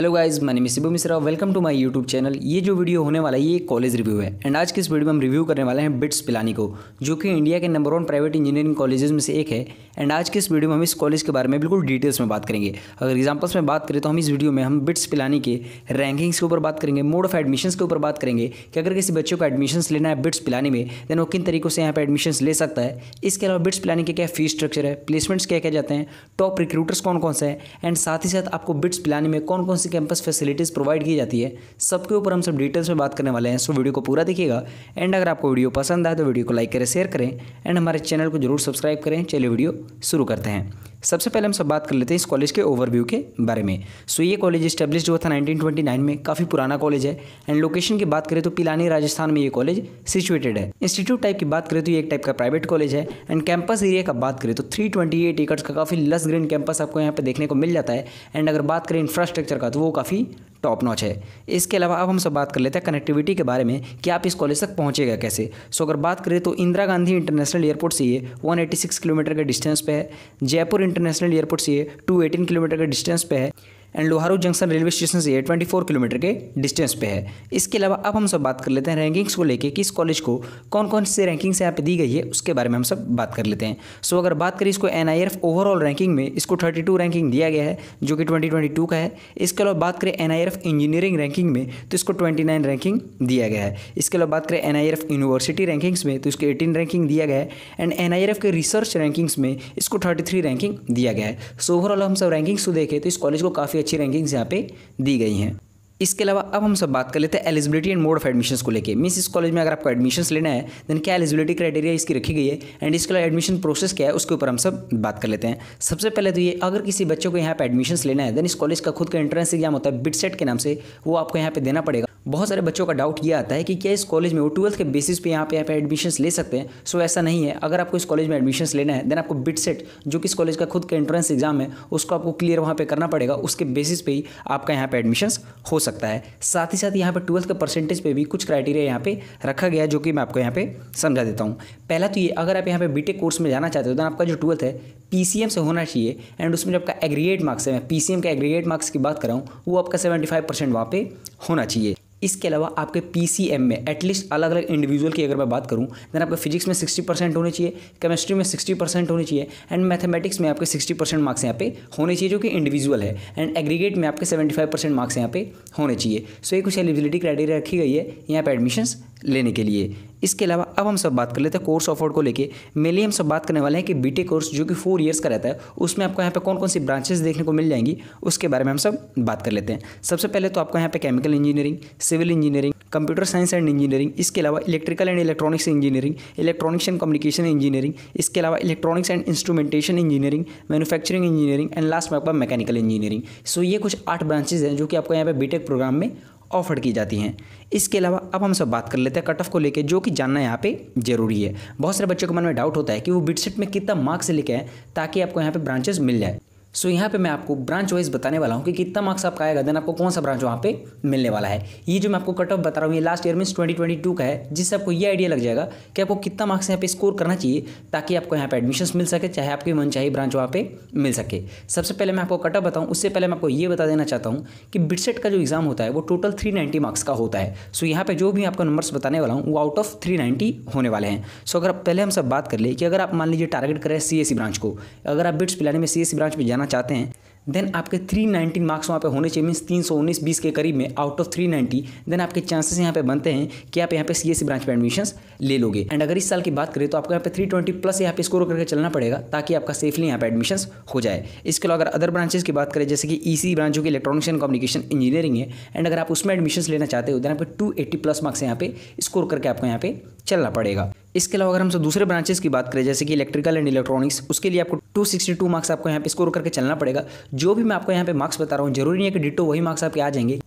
hello guys my name Shibu Mishra welcome to my YouTube channel ये जो video होने वाला है ये कॉलेज रिव्यू है एंड आज के इस वीडियो में हम रिव्यू करने वाले हैं बिट्स पिलानी को जो कि इंडिया के number one private engineering colleges में से एक है एंड आज के इस वीडियो में हम इस कॉलेज के बारे में बिल्कुल डिटेल्स में बात करेंगे अगर एग्जाम्पल्स में बात करें तो हम इस वीडियो में हम बिट्स पिलानी के रैंकिंग्स के ऊपर बात करेंगे मोड ऑफ एडमिशन के ऊपर बात करेंगे कि अगर किसी बच्चों को एडमिशन लेना है बिट्स पिलानी में देन वो किन तरीकों से यहाँ पर एडमिशन ले सकता है इसके अलावा बिट्स पिलानी के क्या फीस स्ट्रक्चर है प्लेसमेंट्स क्या क्या जाते हैं टॉप रिक्रूटर्स कौन कौन से हैं एंड साथ ही साथ आपको बिट्स पिलानी में कौन कौन से कैंपस फैसिलिटीज़ प्रोवाइड की जाती है सबके ऊपर हम सब डिटेल्स में बात करने वाले हैं सो वीडियो को पूरा देखिएगा एंड अगर आपको वीडियो पसंद आए तो वीडियो को लाइक करें शेयर करें एंड हमारे चैनल को जरूर सब्सक्राइब करें चलिए वीडियो शुरू करते हैं सबसे पहले हम सब बात कर लेते हैं इस कॉलेज के ओवरव्यू के बारे में सो ये कॉलेज स्टेब्लिश हुआ था 1929 में काफ़ी पुराना कॉलेज है एंड लोकेशन की बात करें तो पिलानी राजस्थान में ये कॉलेज सिचुएटेड है इंस्टीट्यूट टाइप की बात करें तो ये एक टाइप का प्राइवेट कॉलेज है एंड कैंपस एरिया का बात करें तो थ्री ट्वेंटी एट का काफ़ी लस ग्रीन कैंपस आपको यहाँ पर देखने को मिल जाता है एंड अगर बात करें इंफ्रास्ट्रक्चर का तो वो काफ़ी टॉप नॉच है इसके अलावा अब हम सब बात कर लेते हैं कनेक्टिविटी के बारे में कि आप इस कॉलेज तक पहुँचेगा कैसे सो अगर बात करें तो इंदिरा गांधी इंटरनेशनल एयरपोर्ट से ये 186 किलोमीटर के डिस्टेंस पे है जयपुर इंटरनेशनल एयरपोर्ट से ये 218 किलोमीटर के डिस्टेंस पे है and Loharu junction railway station से ट्वेंटी फोर किलोमीटर के डिस्टेंस पे है इसके अलावा अब हम सब बात कर लेते हैं रैंकिंग्स को लेके इस कॉलेज को कौन कौन से रैंकिंग से यहाँ पे दी गई है उसके बारे में हम सब बात कर लेते हैं सो अगर बात करें इसको एन ओवरऑल रैंकिंग में इसको थर्टी रैंकिंग दिया गया है जो कि ट्वेंटी का है इसके अलावा बात करें एन इंजीनियरिंग रैंकिंग में तो इसको ट्वेंटी रैंकिंग दिया गया है इसके अलावा बात करें एन यूनिवर्सिटी रैंकिंग्स में तो इसको एटीन रैंकिंग दिया गया है एंड एन के रिसर्च रैंकिंग्स में इसको थर्टी रैंकिंग दिया गया है सो ओवरऑल हम सब रैंकिंग्स को देखें तो इस कॉलेज को काफ़ी काफ़ी अच्छी रैंकिंग्स यहाँ पे दी गई हैं इसके अलावा अब हम सब बात कर लेते हैं eligibility and mode of admissions को लेके मीस इस कॉलेज में अगर आपको एडमिशन्स लेना है देन क्या एलिजिबिलिटी क्राइटेरिया इसकी रखी गई है एंड इसके अलावा एडमिशन प्रोसेस क्या है उसके ऊपर हम सब बात कर लेते हैं सबसे पहले तो ये अगर किसी बच्चों को यहाँ पर एडमिशन लेना है देन इस कॉलेज का खुद का एंट्रेंस एग्जाम होता है बिटसेट के नाम से वो आपको यहाँ पर देना पड़ेगा बहुत सारे बच्चों का डाउट ये आता है कि क्या इस कॉलेज में वो ट्वेल्थ के बेसिस पे यहाँ पे पे एडमिशन ले सकते हैं सो ऐसा नहीं है अगर आपको इस कॉलेज में एडमिशन्स लेना है देन आपको बिट सेट जो कि इस कॉलेज का खुद का एंट्रेंस एग्जाम है उसको आपको क्लियर वहाँ पर करना पड़ेगा उसके बेसिस पे ही आपका यहाँ पर एडमिशन्स हो सकता है साथ ही साथ यहाँ पर ट्वेल्थ का परसेंटेज पर भी कुछ क्राइटेरिया यहाँ पर रखा गया जो कि मैं आपको यहाँ पर समझा देता हूँ पहला तो ये अगर आप यहाँ पर बी कोर्स में जाना चाहते हो तो आपका जो ट्वेल्थ है पी से होना चाहिए एंड उसमें जो आपका एग्रीगेट मार्क्स है मैं पी का एग्रीगेट मार्क्स की बात कर रहा हूँ वो आपका सेवेंटी फाइव परसेंट वहाँ पर होना चाहिए इसके अलावा आपके पीसीएम में एटलीस्ट अलग अलग इंडिविजुअल की अगर मैं बात करूँ देन आपके फिजिक्स में सिक्सटी परसेंट होने चाहिए केमिस्ट्री में सिक्सटी परसेंट होने चाहिए एंड मैथमेटिक्स में आपके सिक्सटी परसेंट मार्क्स यहाँ पे होने चाहिए जो कि इंडिविजुअल है एंड एग्रीगेट में आपके सेवेंटी फाइव परसेंट मार्क्स यहाँ पे होने चाहिए सो so, ये कुछ एलिजिबिलिटी क्राइटेरिया रखी गई है यहाँ पर एडमिशन्स लेने के लिए इसके अलावा अब हम सब बात कर लेते हैं कोर्स ऑफर को लेके मेनली हम सब बात करने वाले हैं कि बीटेक कोर्स e जो कि फोर इयर्स का रहता है उसमें आपको यहाँ पे कौन कौन सी ब्रांचेस देखने को मिल जाएंगी उसके बारे में हम सब बात कर लेते हैं सबसे पहले तो आपको यहाँ पे chemical engineering civil engineering computer science and engineering इसके अलावा electrical and electronics engineering electronics and communication engineering इसके अलावा electronics and instrumentation engineering manufacturing engineering and last में आपका मैकेनिकल इंजीनियरिंग सो ये कुछ आठ ब्रांचेज हैं जो कि आपको यहाँ पे बीटेक प्रोग्राम e में ऑफर की जाती हैं इसके अलावा अब हम सब बात कर लेते हैं कट ऑफ को लेकर जो कि जानना यहाँ पे जरूरी है बहुत सारे बच्चों के मन में डाउट होता है कि वो बिटसेट में कितना मार्क्स लेके आए ताकि आपको यहाँ पे ब्रांचेस मिल जाए सो so, यहाँ पे मैं आपको ब्रांच वाइज बताने वाला हूँ कि कितना मार्क्स आपका आएगा देन आपको कौन सा ब्रांच वहाँ पे मिलने वाला है ये जो मैं आपको कट ऑफ बता रहा हूँ ये लास्ट ईयर मीन्स 2022 का है जिससे आपको ये आइडिया लग जाएगा कि आपको कितना मार्क्स यहाँ पे स्कोर करना चाहिए ताकि आपको यहाँ पे एडमिशन मिल सके चाहे आपकी मन चाहिए ब्रांच वहाँ पे मिल सके सबसे पहले मैं आपको कट ऑफ बताऊँ उससे पहले मैं आपको ये बता देना चाहता हूँ कि बिटसेट का जो एग्ज़ाम होता है वो टोटल थ्री मार्क्स का होता है सो यहाँ पर जो भी आपको नंबर्स बताने वाला हूँ वो आउट ऑफ थ्री होने वाले हैं सो अगर पहले हम सब बात कर ले कि अगर आप मान लीजिए टारगेट करें सी ब्रांच को अगर आप बिट्स पिलाने में सी ब्रांच में जाना जाना चाहते हैं देन आपके 390 मार्क्स वहाँ पे होने चाहिए मीन्स तीन सौ उन्नीस बीस के करीब में आउट ऑफ 390 देन आपके चांसेस यहाँ पे बनते हैं कि आप यहाँ पे सी ब्रांच में एडमिशन ले लोगे एंड अगर इस साल की बात करें तो आपको यहाँ पे 320 प्लस यहाँ पे स्कोर करके चलना पड़ेगा ताकि आपका सेफली यहाँ पे एडमिशन हो जाए इसके अलावा अगर अदर ब्रांचेस की बात करें जैसे कि ई ब्रांच होगी इलेक्ट्रॉनिक्स एंड कम्युनिकेशन इंजीनियरिंग है एंड अगर आप उसमें एडमिशन लेना चाहते हो देन आपको टू प्लस मार्क्स यहाँ पे स्कोर करके आपको यहाँ पे चलना पड़ेगा इसके अलावा अगर हम सब दूसरे ब्रांचेस की बात करें जैसे कि इलेक्ट्रिकल एंड इलेक्ट्रॉनिक्स उसके लिए आपको 262 मार्क्स आपको यहाँ पे स्कोर करके चलना पड़ेगा जो भी मैं आपको यहाँ पे मार्क्स बता रहा हूँ जरूरी नहीं है कि डिटो वही मार्क्स आपके आ जाएंगे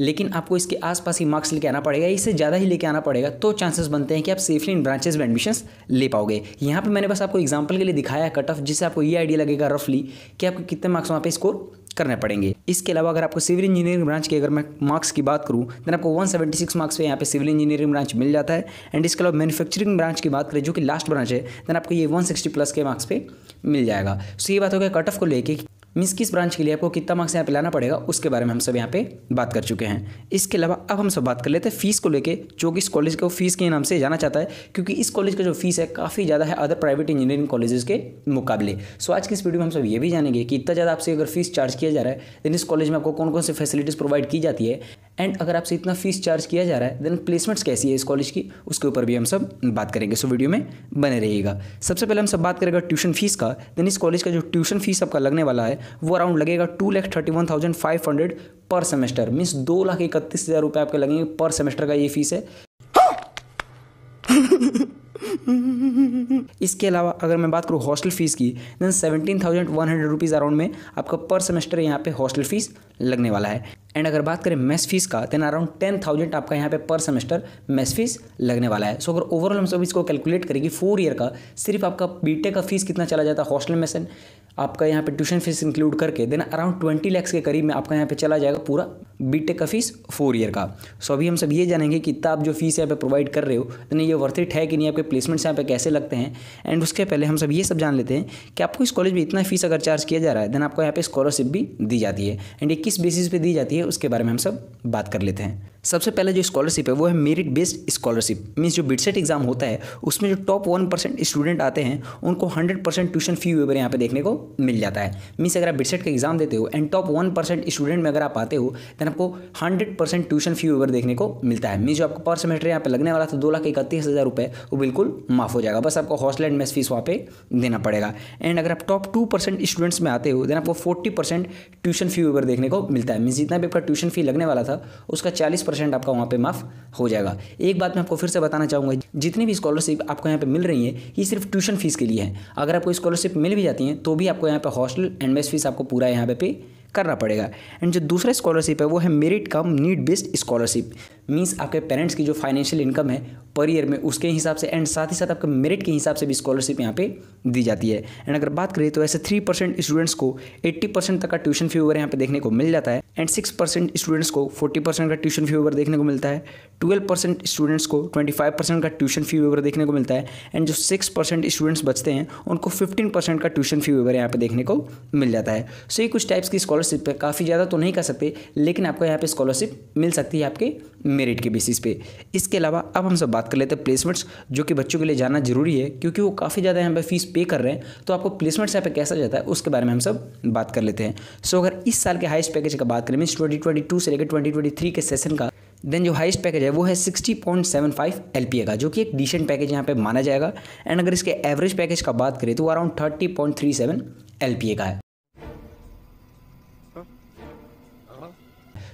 लेकिन आपको इसके आसपास ही मार्क्स लेके आना पड़ेगा इससे ज़्यादा ही लेके आना पड़ेगा तो चांसेस बनते हैं कि आप सेफली इन ब्रांचेस में एडमिशन्स ले पाओगे यहाँ पे मैंने बस आपको एग्जांपल के लिए दिखाया कट ऑफ जिससे आपको ये आइडिया लगेगा रफली कि आपको कितने मार्क्स वहाँ पे स्कोर करने पड़ेंगे इसके अलावा अगर आपको सिविल इंजीनियरिंग ब्रांच की अगर मैं मार्क्स की बात करूँ देन आपको वन मार्क्स पे यहाँ पे सिविल इंजीनियरिंग ब्रांच मिल जाता है एंड इसके अलावा मैनुफैक्चरिंग ब्रांच की बात करें जो कि लास्ट ब्रांच है देन आपको ये वन प्लस के मार्क्स पे मिल जाएगा सो ये बात हो गया कट ऑफ को लेकर मीन्स किस ब्रांच के लिए आपको कितना मार्क्स यहाँ पे लाना पड़ेगा उसके बारे में हम सब यहाँ पे बात कर चुके हैं इसके अलावा अब हम सब बात कर लेते हैं फीस को लेके जो कि इस कॉलेज को फीस के नाम से जाना चाहता है क्योंकि इस कॉलेज का जो फीस है काफ़ी ज़्यादा है अदर प्राइवेट इंजीनियरिंग कॉलेजेस के मुकाबले सो आज की इस वीडियो में हम सब ये भी जानेंगे कि इतना ज़्यादा आपसे अगर फीस चार्ज किया जा रहा है दिन इस कॉलेज में आपको कौन कौन सी फैसिलिटीज़ प्रोवाइड की जाती है एंड अगर आपसे इतना फीस चार्ज किया जा रहा है देन प्लेसमेंट्स कैसी है इस कॉलेज की उसके ऊपर भी हम सब बात करेंगे सो वीडियो में बने रहिएगा सबसे पहले हम सब बात करेगा ट्यूशन फीस का देन इस कॉलेज का जो ट्यूशन फीस आपका लगने वाला है वो अराउंड लगेगा two lakh thirty one thousand five hundred per semester means दो लाख इकतीस हज़ार रुपये आपके लगेंगे पर सेमेस्टर का ये फीस है इसके अलावा अगर मैं बात करूँ हॉस्टल फीस की then seventeen thousand one hundred rupees around में आपका पर सेमेस्टर यहाँ पे हॉस्टल फीस लगने वाला है एंड अगर बात करें मेस फीस का देन अराउंड टेन थाउजेंड आपका यहाँ पे पर सेमेस्टर मेस फीस लगने वाला है सो so, अगर ओवरऑल हम सब इसको कैलकुलेट करेंगे फोर ईयर का सिर्फ आपका बीटेक का फीस कितना चला जाता है हॉस्टल में से आपका यहाँ पे ट्यूशन फीस इंक्लूड करके देन अराउंड ट्वेंटी लैक्स के करीब में आपका यहाँ पे चला जाएगा पूरा बीटेक का फीस फोर ईयर का सो so, अभी हम सब ये जानेंगे कि इतना आप जो फीस यहाँ पे प्रोवाइड कर रहे हो देन ये वर्थ इट है कि नहीं आपके प्लेसमेंट्स यहाँ पे कैसे पैसे लगते हैं एंड उसके पहले हम सब ये सब जान लेते हैं कि आपको इस कॉलेज में इतना फीस अगर चार्ज किया जा रहा है देन आपको यहाँ पे स्कॉलरशिप भी दी जाती है एंड ये किस बेसिस पे दी जाती है उसके बारे में हम सब बात कर लेते हैं सबसे पहले जो स्कॉलरशिप है वो है मेरिट बेस्ड स्कॉलरशिप मीन्स जो बिटसेट एग्जाम e होता है उसमें जो टॉप वन परसेंट स्टूडेंट आते हैं उनको hundred percent tuition fee waiver यहाँ पे देखने को मिल जाता है मीन्स अगर आप बिटसेट का एग्जाम देते हो and top one percent student में अगर आप आते हो तो आपको hundred percent tuition fee waiver देखने को मिलता है मीन्स जो आपको पर सेमेस्टर यहाँ पर लगने वाला था दो लाख इकतीस हज़ार रुपये वो बिल्कुल माफ़ हो जाएगा बस आपको हॉस्टल एंड मेस फीस वहाँ पे देना पड़ेगा एंड अगर आप टॉप टू परसेंट स्टूडेंट्स में आते हो देन आपको forty percent tuition fee waiver देखने को मिलता है मीन्स जितना भी आपका ट्यूशन फी लगने वाला था उसका चालीस परसेंट आपका वहाँ पे माफ़ हो जाएगा एक बात मैं आपको फिर से बताना चाहूँगा जितनी भी स्कॉलरशिप आपको यहाँ पे मिल रही है ये सिर्फ ट्यूशन फीस के लिए है अगर आपको स्कॉलरशिप मिल भी जाती है तो भी आपको यहाँ पर हॉस्टल एंड मेस फीस आपको पूरा यहाँ पे पे करना पड़ेगा एंड जो दूसरा स्कॉलरशिप है वो है merit cum need based scholarship means आपके पेरेंट्स की जो फाइनेंशियल इनकम है पर ईयर में उसके हिसाब से एंड साथ ही साथ आपके मेरिट के हिसाब से भी स्कॉलरशिप यहाँ पे दी जाती है एंड अगर बात करें तो ऐसे थ्री परसेंट स्टूडेंट्स को एट्टी परसेंट तक का ट्यूशन फी ओवर यहाँ पे देखने को मिल जाता है एंड सिक्स परसेंट स्टूडेंट्स को फोर्टी परसेंट का ट्यूशन फी ओवर देखने को मिलता है ट्वेल्व परसेंट स्टूडेंट्स को ट्वेंटी फाइव परसेंट का ट्यूशन फी ओवर देखने को मिलता है एंड जो सिक्स परसेंट स्टूडेंट्स बचते हैं उनको फिफ्टीन परसेंट का ट्यूशन फी ओवर यहाँ पे देखने को मिल जाता है सो ये कुछ टाइप्स की स्कॉलरशिप है काफ़ी ज़्यादा तो नहीं कर सकते लेकिन आपको यहाँ पे स्कॉलरशिप मिल सकती है आपके मेरिट के बेसिस पे इसके अलावा अब हम सब बात कर लेते हैं प्लेसमेंट्स जो कि बच्चों के लिए जाना जरूरी है क्योंकि वो काफ़ी ज़्यादा यहाँ पर फीस पे कर रहे हैं तो आपको प्लेसमेंट्स यहाँ पर कैसा जाता है उसके बारे में हम सब बात कर लेते हैं सो अगर इस साल के हाइस्ट पैकेज का बात करें मीन ट्वेंटी ट्वेंटी टू से लेकर ट्वेंटी ट्वेंटी थ्री के सेशन का देन जो हाइस्ट पैकेज है वो है sixty point seven five L P A का जो कि एक डिसेंट पैकेज यहाँ पर माना जाएगा एंड अगर इसके एवरेज पैकेज का बात करें तो around thirty point three seven L P A का है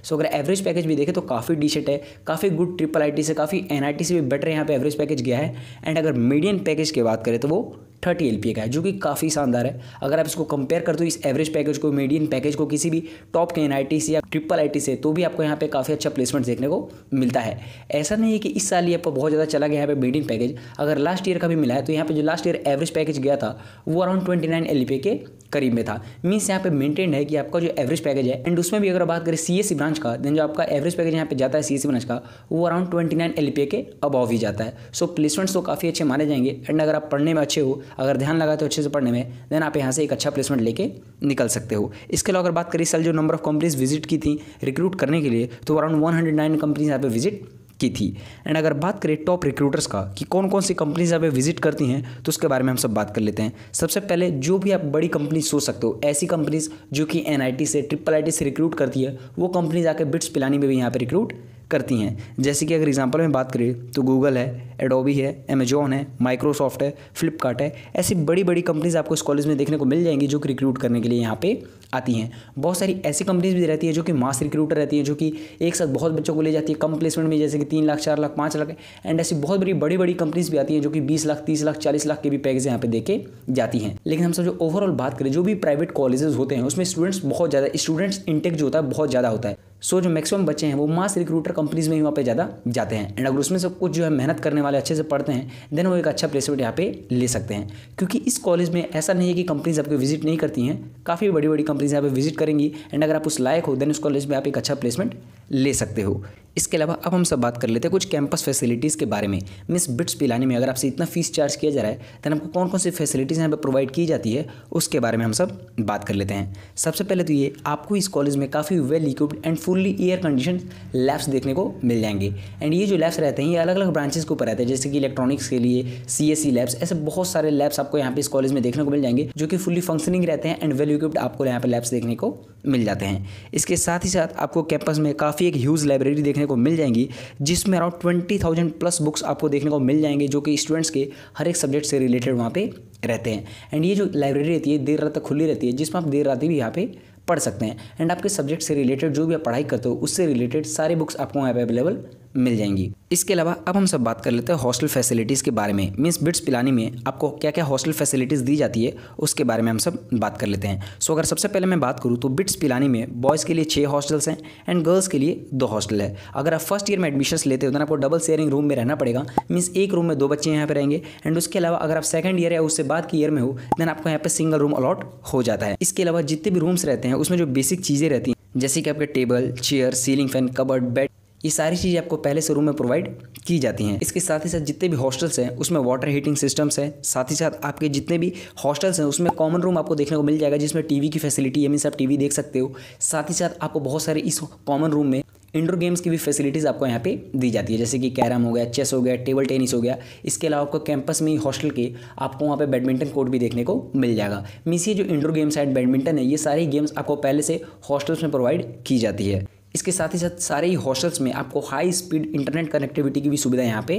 सो अगर एवरेज पैकेज भी देखें तो काफ़ी डिशेट है काफ़ी गुड ट्रिपल आई से काफ़ी एन से भी बेटर यहाँ पर एवरेज पैकेज गया है एंड अगर मीडियम पैकेज की बात करें तो वो थर्टी एल का है जो कि काफ़ी शानदार है अगर आप इसको कंपेयर कर दो इस एवरेज पैकेज को मीडियम पैकेज को किसी भी टॉप के एन से या ट्रिपल आई से तो भी आपको यहाँ पे काफ़ी अच्छा प्लेसमेंट देखने को मिलता है ऐसा नहीं है कि इस साल ये आपको बहुत ज़्यादा चला गया यहाँ पे मीडियम पैकेज अगर लास्ट ईयर का भी मिला है तो यहाँ पे जो लास्ट ईयर एवरेज पैकेज गया था वो अराउंड ट्वेंटी नाइन के करीब में था मीन्स यहाँ पे मेंटेन है कि आपका जो एवरेज पैकेज है एंड उसमें भी अगर बात करें सी ब्रांच का देन जो आपका एवरेज पैकेज यहाँ पे जाता है सी ब्रांच का वो अराउंड ट्वेंटी नाइन एल के अबव ही जाता है सो प्लेसमेंट्स तो काफ़ी अच्छे माने जाएंगे एंड अगर आप पढ़ने में अच्छे हो अगर ध्यान लगाते हो अच्छे से पढ़ने में देन आप यहाँ से एक अच्छा प्लेसमेंट लेके निकल सकते हो इसके अलावा अगर बात करें सल जो नंबर ऑफ कंपनीज विजिट की थी रिक्रूट करने के लिए तो around one hundred nine companies यहाँ पर विजिट की थी एंड अगर बात करें टॉप रिक्रूटर्स का कि कौन कौन सी कंपनीज आप विजिट करती हैं तो उसके बारे में हम सब बात कर लेते हैं सबसे पहले जो भी आप बड़ी कंपनी सोच सकते हो ऐसी कंपनीज जो कि एन से ट्रिपल आई से रिक्रूट करती है वो कंपनीज आकर बिट्स पिलानी में भी यहाँ पर रिक्रूट करती हैं जैसे कि अगर एग्जांपल में बात करें तो गूगल है एडोबी है अमेजोन है माइक्रोसॉफ्ट है फ्लिपकार्ट है ऐसी बड़ी बड़ी कंपनीज़ आपको इस कॉलेज में देखने को मिल जाएंगी जो कि रिक्रूट करने के लिए यहाँ पे आती हैं बहुत सारी ऐसी कंपनीज़ भी रहती है जो कि मास रिक्रूटर रहती है जो कि एक साथ बहुत बच्चों को ले जाती है कम प्लेसमेंट में जैसे कि तीन लाख चार लाख पाँच लाख एंड ऐसी बहुत बड़ी बड़ी बड़ी कंपनीज़ भी आती हैं जो कि बीस लाख तीस लाख चालीस लाख के भी पैकेज यहाँ पे देके जाती हैं लेकिन हम सब जो ओवरऑल बात करें जो भी प्राइवेट कॉलेजेस होते हैं उसमें स्टूडेंट्स बहुत ज़्यादा स्टूडेंट्स इंटेक जो होता है बहुत ज़्यादा होता है सो जो मैक्सिमम बच्चे हैं वो मास रिक्रूटर कंपनीज़ में ही वहाँ पे ज़्यादा जाते हैं एंड अगर उसमें से कुछ जो है मेहनत करने वाले अच्छे से पढ़ते हैं देन वो एक अच्छा प्लेसमेंट यहाँ पे ले सकते हैं क्योंकि इस कॉलेज में ऐसा नहीं है कि कंपनीज़ आपको विजिट नहीं करती हैं काफ़ी बड़ी बड़ी कंपनीज़ यहाँ पर विजिट करेंगी एंड अगर आप उस लायक हो देन उस कॉलेज में आप एक अच्छा प्लेसमेंट ले सकते हो इसके अलावा अब हम सब बात कर लेते हैं कुछ कैंपस फैसिलिटीज़ के बारे में मिस बिट्स पिलाने में अगर आपसे इतना फीस चार्ज किया जा रहा है तो आपको कौन कौन सी फैसिलिटीज़ यहाँ पर प्रोवाइड की जाती है उसके बारे में हम सब बात कर लेते हैं सबसे पहले तो ये आपको इस कॉलेज में काफ़ी well equipped and fully air condition labs देखने को मिल जाएंगे एंड ये जो लैब्स रहते हैं ये अलग अलग ब्रांचेस के ऊपर रहते हैं जैसे कि इलेक्ट्रॉनिक्स के लिए सी एस सी लैब्स ऐसे बहुत सारे लैब्स आपको यहाँ पे इस कॉलेज में देखने को मिल जाएंगे जो कि फुल्ली फंक्शनिंग रहते हैं एंड वेल इक्विप्ड आपको यहाँ पर लैब्स देखने को मिल जाते हैं इसके साथ ही साथ आपको कैंपस में काफ़ी एक ह्यूज लाइब्रेरी देखने देखने को मिल जाएंगी जिसमें around twenty thousand plus books आपको देखने को मिल जाएंगे जो कि स्टूडेंट्स के हर एक सब्जेक्ट से रिलेटेड वहाँ पे रहते हैं एंड ये जो लाइब्रेरी रहती है देर रात तक खुली रहती है जिसमें आप देर रात भी यहाँ पे पढ़ सकते हैं एंड आपके सब्जेक्ट से रिलेटेड जो भी आप पढ़ाई करते हो उससे रिलेटेड सारे बुक्स आपको वहाँ पर अवेलेबल मिल जाएंगी इसके अलावा अब हम सब बात कर लेते हैं हॉस्टल फैसिलिटीज़ के बारे में मीन्स बिट्स पिलानी में आपको क्या क्या हॉस्टल फैसिलिटीज़ दी जाती है उसके बारे में हम सब बात कर लेते हैं सो अगर सबसे पहले मैं बात करूँ तो बिट्स पिलानी में बॉयज़ के लिए छः हॉस्टल्स हैं एंड गर्ल्स के लिए दो हॉस्टल है अगर आप फर्स्ट ईयर में एडमिशन लेते हो तो आपको डबल शेयरिंग रूम में रहना पड़ेगा मीन्स एक रूम में दो बच्चे यहाँ पर रहेंगे एंड उसके अलावा अगर आप सेकंड ईयर या उससे बाद के ईयर में हो देन आपको यहाँ पर सिंगल रूम अलॉट हो जाता है इसके अलावा जितने भी रूम्स रहते हैं उसमें जो बेसिक चीज़ें रहती हैं जैसे कि आपके table chair ceiling fan cupboard bed ये सारी चीज़ें आपको पहले से रूम में प्रोवाइड की जाती हैं इसके साथ ही साथ जितने भी हॉस्टल्स हैं उसमें वाटर हीटिंग सिस्टम्स हैं साथ ही साथ आपके जितने भी हॉस्टल्स हैं उसमें कॉमन रूम आपको देखने को मिल जाएगा जिसमें टीवी की फैसिलिटी है मीनस आप टीवी देख सकते हो साथ ही साथ आपको बहुत सारे इस कॉमन रूम में इंडोर गेम्स की भी फैसिलिटीज़ आपको यहाँ पे दी जाती है जैसे कि कैरम हो गया चेस हो गया टेबल टेनिस हो गया इसके अलावा आपको कैंपस में हॉस्टल के आपको वहाँ पे बैडमिंटन कोर्ट भी देखने को मिल जाएगा मीस ये जो इंडोर गेम्स एंड बैडमिंटन है ये सारी गेम्स आपको पहले से हॉस्टल्स में प्रोवाइड की जाती है इसके साथ ही साथ सारे ही हॉस्टल्स में आपको हाई स्पीड इंटरनेट कनेक्टिविटी की भी सुविधा यहाँ पे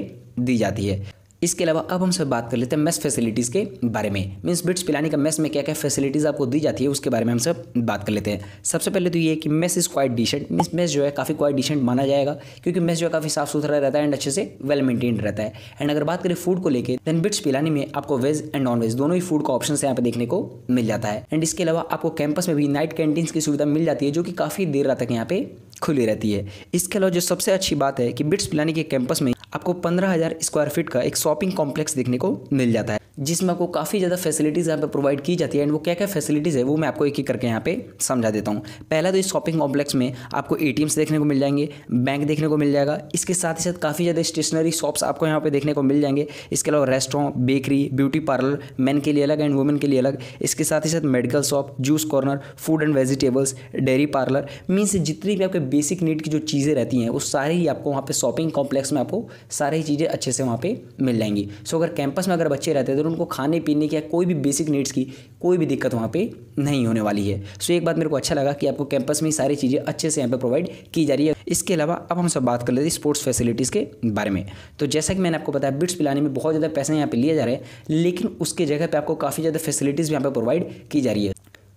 दी जाती है इसके अलावा अब हम सब बात कर लेते हैं मेस फैसिलिटीज़ के बारे में मीन्स बिट्स पिलाने का मेस में क्या क्या फैसिलिटीज़ आपको दी जाती है उसके बारे में हम सब बात कर लेते हैं सबसे पहले तो ये कि mess is quite decent means mess जो है काफ़ी क्वाइट डिशेंट माना जाएगा क्योंकि मेस जो है काफ़ी साफ सुथरा रहता है एंड अच्छे से वेल मेंटेन रहता है एंड अगर बात करें फूड को लेकर देन बिट्स पिलाने में आपको वेज एंड नॉन वेज दोनों ही फूड का ऑप्शन यहाँ पर देखने को मिल जाता है एंड इसके अलावा आपको कैंपस में भी नाइट कैंटीन्स की सुविधा मिल जाती है जो कि काफ़ी देर रात तक यहाँ पे खुली रहती है इसके अलावा जो सबसे अच्छी बात है कि बिट्स पिलाने के कैंपस में आपको पंद्रह हज़ार स्क्वायर फीट का एक शॉपिंग कॉम्प्लेक्स देखने को मिल जाता है जिसमें आपको काफ़ी ज़्यादा फैसिलिटीज़ यहाँ पे प्रोवाइड की जाती है एंड वो क्या क्या फैसिलिटीज़ है वो मैं आपको एक एक करके यहाँ पे समझा देता हूँ पहला तो इस शॉपिंग कॉम्प्लेक्स में आपको ए देखने को मिल जाएंगे बैंक देखने को मिल जाएगा इसके साथ ही साथ काफ़ी ज़्यादा स्टेशनरी शॉप्स आपको यहाँ पर देखने को मिल जाएंगे इसके अलावा restaurant bakery beauty parlour man के लिए अलग एंड वुमेन के लिए अलग इसके साथ ही साथ medical shop juice corner food and vegetables dairy parlour means जितनी भी आपके बेसिक नीड की जो चीज़ें रहती हैं वो सारी ही आपको वहाँ पर शॉपिंग कॉम्प्लेक्स में आपको सारी चीज़ें अच्छे से वहाँ पर मिल जाएंगी सो अगर कैंपस में अगर बच्चे रहते हैं तो उनको खाने पीने की या कोई भी बेसिक नीड्स की कोई भी दिक्कत वहाँ पर नहीं होने वाली है सो एक बात मेरे को अच्छा लगा कि आपको कैंपस में सारी चीज़ें अच्छे से यहाँ पर प्रोवाइड की जा रही है इसके अलावा अब हम सब बात कर लेते हैं स्पोर्ट्स फैसिलिटीज़ के बारे में तो जैसा कि मैंने आपको बताया बिट्स पिलाने में बहुत ज़्यादा पैसे यहाँ पे लिए जा रहे हैं लेकिन उसके जगह पे आपको काफ़ी ज़्यादा फैसिलिटीज़ यहाँ पे प्रोवाइड की जा रही है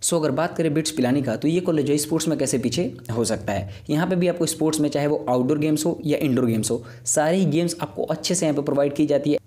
सो अगर बात करें बिट्स पिलानी का तो ये कॉलेज जो है स्पोर्ट्स में कैसे पीछे हो सकता है यहाँ पे भी आपको स्पोर्ट्स में चाहे वो आउटडोर गेम्स हो या इंडोर गेम्स हो सारे ही गेम्स आपको अच्छे से यहाँ पे प्रोवाइड की जाती है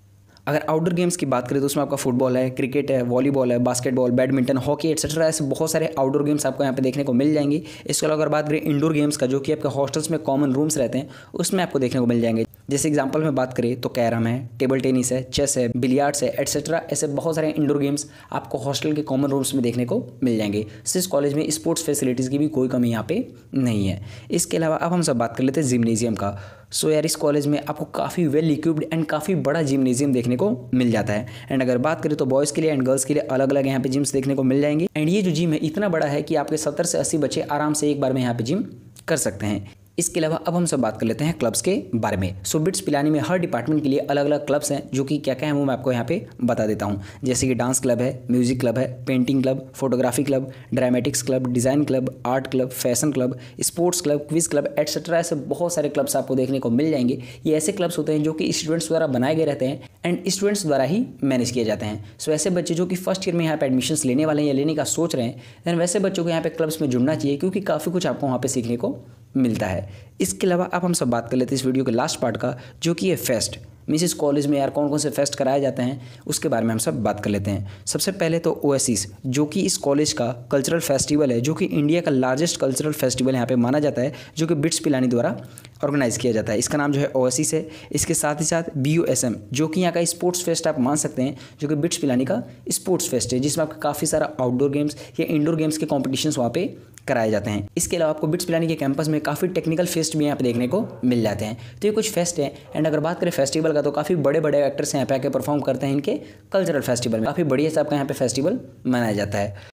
अगर आउटडोर गेम्स की बात करें तो उसमें आपका फुटबॉल है क्रिकेट है वॉलीबॉल है बास्केटबॉल बैडमिंटन हॉकी एक्सेट्रा ऐसे बहुत सारे आउटडोर गेम्स आपको यहाँ पे देखने को मिल जाएंगे इसके अलावा अगर बात करें इंडोर गेम्स का जो कि आपके हॉस्टल्स में कॉमन रूम्स रहते हैं उसमें आपको देखने को मिल जाएंगे जैसे एग्जाम्पल में बात करें तो कैरम है टेबल टेनिस है चेस है बिलियार्ड्स है एट्सेट्रा ऐसे बहुत सारे इंडोर गेम्स आपको हॉस्टल के कॉमन रूम्स में देखने को मिल जाएंगे सिर्फ कॉलेज में स्पोर्ट्स फैसिलिटीज़ की भी कोई कमी यहाँ पे नहीं है इसके अलावा अब हम सब बात कर लेते हैं जिमनेजियम का सो यार इस कॉलेज में आपको काफ़ी वेल इक्विप्ड एंड काफ़ी बड़ा जिमनेजियम देखने को मिल जाता है एंड अगर बात करें तो बॉयज़ के लिए एंड गर्ल्स के लिए अलग अलग यहाँ पे जिम्स देखने को मिल जाएंगे एंड ये जो जिम है इतना बड़ा है कि आपके सत्तर से अस्सी बच्चे आराम से एक बार में यहाँ पे जिम कर सकते हैं इसके अलावा अब हम सब बात कर लेते हैं क्लब्स के बारे में सो बिट्स पिलानी में हर डिपार्टमेंट के लिए अलग अलग क्लब्स हैं जो कि क्या क्या है वो मैं आपको यहाँ पे बता देता हूँ जैसे कि डांस क्लब है म्यूजिक क्लब है painting club photography club dramatics club design club art club fashion club sports club quiz club etcetera ऐसे बहुत सारे क्लब्स आपको देखने को मिल जाएंगे ये ऐसे क्लब्स होते हैं जो कि स्टूडेंट्स द्वारा बनाए गए रहते हैं एंड स्टूडेंट्स द्वारा ही मैनेज किए जाते हैं सो ऐसे बच्चे जो कि फर्स्ट ईयर में यहाँ पर एडमिशन लेने वाले हैं या लेने का सोच रहे हैं देन वैसे बच्चों को यहाँ पर क्लब्स में जुड़ना चाहिए क्योंकि काफ़ी कुछ आपको वहाँ पर सीखने को मिलता है इसके अलावा अब हम सब बात कर लेते हैं इस वीडियो के लास्ट पार्ट का जो कि है फेस्ट मिसिस कॉलेज में यार कौन कौन से फेस्ट कराए जाते हैं उसके बारे में हम सब बात कर लेते हैं सबसे पहले तो ओएसिस जो कि इस कॉलेज का कल्चरल फेस्टिवल है जो कि इंडिया का लार्जेस्ट कल्चरल फेस्टिवल यहाँ पे माना जाता है जो कि बिट्स पिलानी द्वारा ऑर्गेनाइज़ किया जाता है इसका नाम जो है ओएसिस है इसके साथ ही साथ बी जो कि यहाँ का स्पोर्ट्स फेस्ट आप मान सकते हैं जो कि बिट्स पिलानी का स्पोर्ट्स फेस्ट है जिसमें आपका काफ़ी सारा आउटडोर गेम्स या इंडोर गेम्स के कॉम्पिटिशन वहाँ पर कराए जाते हैं इसके अलावा आपको बिट्स पिलानी के कैंपस में काफ़ी टेक्निकल फेस्ट भी यहाँ पे देखने को मिल जाते हैं तो ये कुछ फेस्ट हैं एंड अगर बात करें फेस्टिवल का तो काफ़ी बड़े बड़े एक्टर्स यहाँ पे आके परफॉर्म करते हैं इनके कल्चरल फेस्टिवल में काफ़ी बढ़िया से आपका यहाँ पे फेस्टिवल मनाया जाता है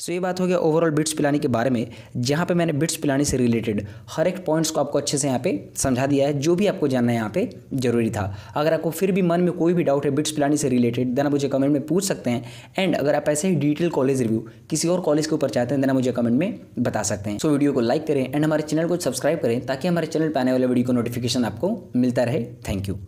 सो ये बात हो गया ओवरऑल बिट्स पिलानी के बारे में जहाँ पे मैंने बिट्स पिलानी से रिलेटेड हर एक पॉइंट्स को आपको अच्छे से यहाँ पे समझा दिया है जो भी आपको जानना है यहाँ पे जरूरी था अगर आपको फिर भी मन में कोई भी डाउट है बिट्स पिलानी से रिलेटेड देना आप मुझे कमेंट में पूछ सकते हैं एंड अगर आप ऐसे ही डिटेल कॉलेज रिव्यू किसी और कॉलेज के ऊपर चाहते हैं देना मुझे कमेंट में बता सकते हैं सो so, वीडियो को लाइक करें एंड हमारे चैनल को सब्सक्राइब करें ताकि हमारे चैनल पर आने वाले वीडियो को नोटिफिकेशन आपको मिलता रहे थैंक यू